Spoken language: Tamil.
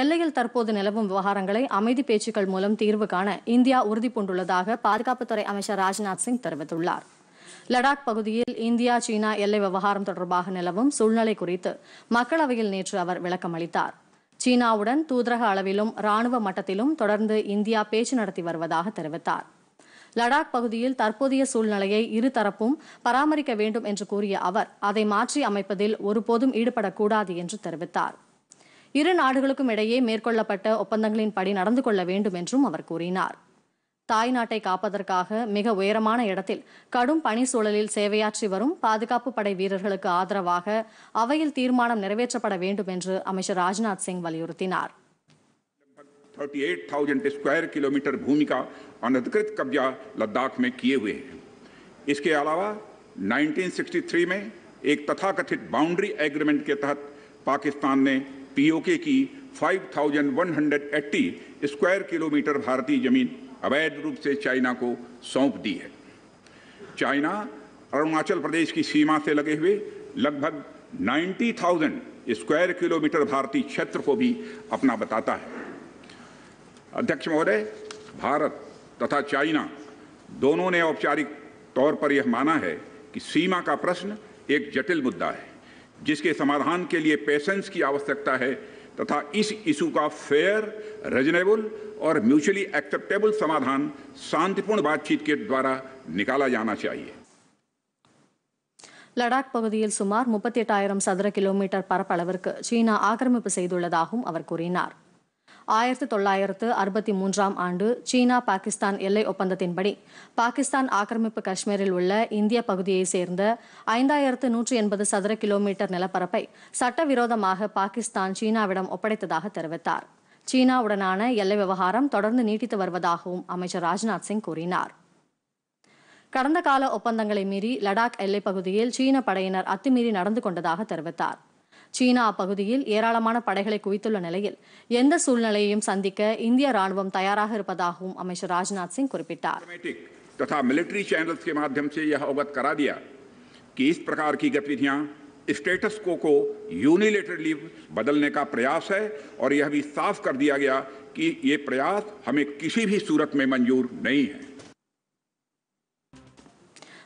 எல்லையில் தற்போது நிலவும் விவகாரங்களை அமைதி பேச்சுக்கள் மூலம் தீர்வு காண இந்தியா உறுதி பூண்டுள்ளதாக பாதுகாப்புத்துறை அமைச்சர் ராஜ்நாத் சிங் தெரிவித்துள்ளார் லடாக் பகுதியில் இந்தியா சீனா எல்லை விவகாரம் தொடர்பாக நிலவும் சூழ்நிலை குறித்து மக்களவையில் நேற்று அவர் விளக்கம் அளித்தார் சீனாவுடன் தூதரக அளவிலும் ராணுவ மட்டத்திலும் தொடர்ந்து இந்தியா பேச்சு நடத்தி வருவதாக தெரிவித்தார் லடாக் பகுதியில் தற்போதைய சூழ்நிலையை இருதரப்பும் பராமரிக்க வேண்டும் என்று கூறிய அவர் அதை மாற்றி அமைப்பதில் ஒருபோதும் ஈடுபடக்கூடாது என்று தெரிவித்தார் இரு நாடுகளுக்கும் இடையே மேற்கொள்ளப்பட்ட ஒப்பந்தங்களின்படி நடந்து கொள்ள வேண்டும் என்றும் அவர் கூறினார் தாய் நாட்டை காப்பதற்காக மிக உயரமான இடத்தில் கடும் பணி சூழலில் சேவையாற்றி வரும் பாதுகாப்பு படை வீரர்களுக்கு ஆதரவாக அவையில் தீர்மானம் நிறைவேற்றப்பட வேண்டும் என்று அமைச்சர் ராஜ்நாத் சிங் வலியுறுத்தினார் इसके अलावा 1963 में एक तथाकथित बाउंड्री एग्रीमेंट के तहत पाकिस्तान ने पीओके की 5,180 स्क्वायर किलोमीटर भारतीय जमीन अवैध रूप से चाइना को सौंप दी है चाइना अरुणाचल प्रदेश की सीमा से लगे हुए लगभग 90,000 स्क्वायर किलोमीटर भारतीय क्षेत्र को भी अपना बताता है अध्यक्ष महोदय भारत तथा चाइना दोनों ने औपचारिक तौर पर यह माना है कि सीमा का प्रश्न एक जटिल मुद्दा है जिसके समाधान के लिए पेशेंस की आवश्यकता है तथा इस इशू का फेयर रिजनेबल और म्यूचुअली एक्सेप्टेबल समाधान शांतिपूर्ण बातचीत के द्वारा निकाला जाना चाहिए लडाक पुल सुमार मुपत्ट आयर सदर किलोमीटर பரப்பளவிற்கு आक्रमित ஆயிரத்து தொள்ளாயிரத்து அறுபத்தி மூன்றாம் ஆண்டு சீனா பாகிஸ்தான் எல்லை ஒப்பந்தத்தின்படி பாகிஸ்தான் ஆக்கிரமிப்பு காஷ்மீரில் உள்ள இந்திய பகுதியை சேர்ந்த ஐந்தாயிரத்து நூற்றி எண்பது சதுர கிலோமீட்டர் நிலப்பரப்பை சட்டவிரோதமாக பாகிஸ்தான் சீனாவிடம் ஒப்படைத்ததாக தெரிவித்தார் சீனாவுடனான எல்லை விவகாரம் தொடர்ந்து நீட்டித்து வருவதாகவும் அமைச்சர் ராஜ்நாத் சிங் கூறினார் கடந்த கால ஒப்பந்தங்களை மீறி லடாக் எல்லைப் பகுதியில் சீன படையினர் அத்துமீறி நடந்து கொண்டதாக தெரிவித்தார் சீனா அப்பகுதியில் ஏராளமான படைகளை குவித்துள்ள நிலையில் எந்த சூழ்நிலையையும் சந்திக்க இந்திய ராணுவம் தயாராக இருப்பதாகவும் அமைச்சர் ராஜ்நாத் சிங் குறிப்பிட்டார் तथा मिलिट्री चैनल्स के माध्यम से यह अवगत करा दिया कि इस प्रकार की गतिविधियां स्टेटस को को यूनिलेटरली बदलने का प्रयास है और यह भी साफ कर दिया गया कि ये प्रयास हमें किसी भी सूरत में मंजूर नहीं है